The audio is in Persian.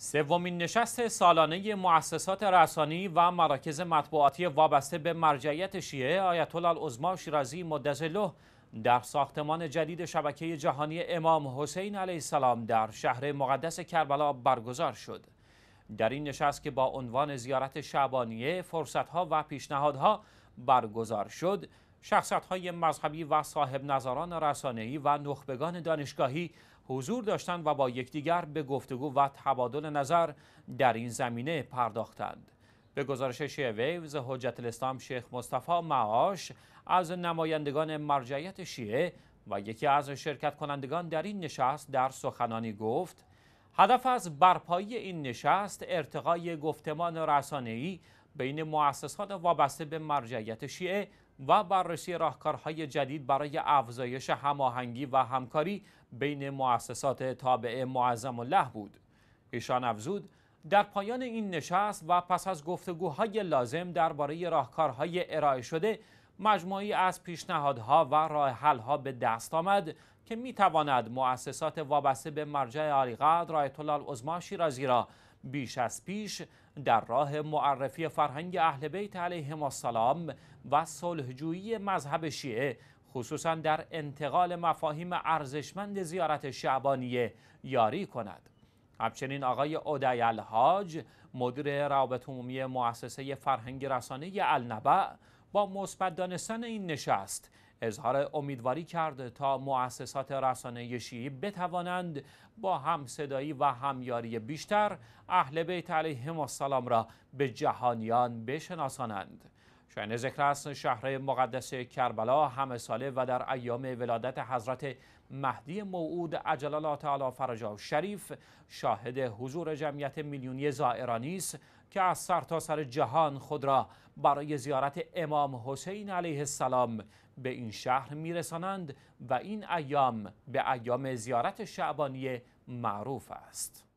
سومین نشست سالانه مؤسسات رسانی و مراکز مطبوعاتی وابسته به مرجعیت شیعه آیت الله شیرازی مدظله در ساختمان جدید شبکه جهانی امام حسین علیه السلام در شهر مقدس کربلا برگزار شد. در این نشست که با عنوان زیارت شعبانیه فرصتها و پیشنهادها برگزار شد، شخصت مذهبی و صاحب نظران رسانه‌ای و نخبگان دانشگاهی حضور داشتند و با یکدیگر به گفتگو و تبادل نظر در این زمینه پرداختند به گزارش شیعه ویوز حجت الاسلام شیخ مصطفی معاش از نمایندگان مرجعیت شیعه و یکی از شرکت کنندگان در این نشست در سخنانی گفت هدف از برپایی این نشست ارتقای گفتمان رسانه‌ای بین مؤسسات وابسته به مرجعیت شیعه و بررسی راهکارهای جدید برای افزایش هماهنگی و همکاری بین مؤسسات تابع معظم الله بود. ایشان افزود در پایان این نشست و پس از گفتگوهای لازم درباره راهکارهای ارائه شده مجموعی از پیشنهادها و راهحلها به دست آمد که می تواند مؤسسات وابسته به مرجع عالیقدر رایت الله العظما شیرازی را بیش از پیش در راه معرفی فرهنگ اهل بیت علیهم السلام و صلحجویی مذهب شیعه خصوصا در انتقال مفاهیم ارزشمند زیارت شعبانیه یاری کند همچنین آقای اودای الحاج مدیر روابط عمومی مؤسسه فرهنگ رسانه النبع با مثبت دانستن این نشست اظهار امیدواری کرد تا مؤسسات رسانه شیعی بتوانند با همصدایی و همیاری بیشتر اهل بیت علیهم السلام را به جهانیان بشناسانند شاین ذکر است شهر مقدس کربلا همه ساله و در ایام ولادت حضرت مهدی موعود عجل الله تعالی فرجا و شریف شاهد حضور جمعیت میلیونی زائرانی است که از سرتاسر سر جهان خود را برای زیارت امام حسین علیه السلام به این شهر میرسانند و این ایام به ایام زیارت شعبانی معروف است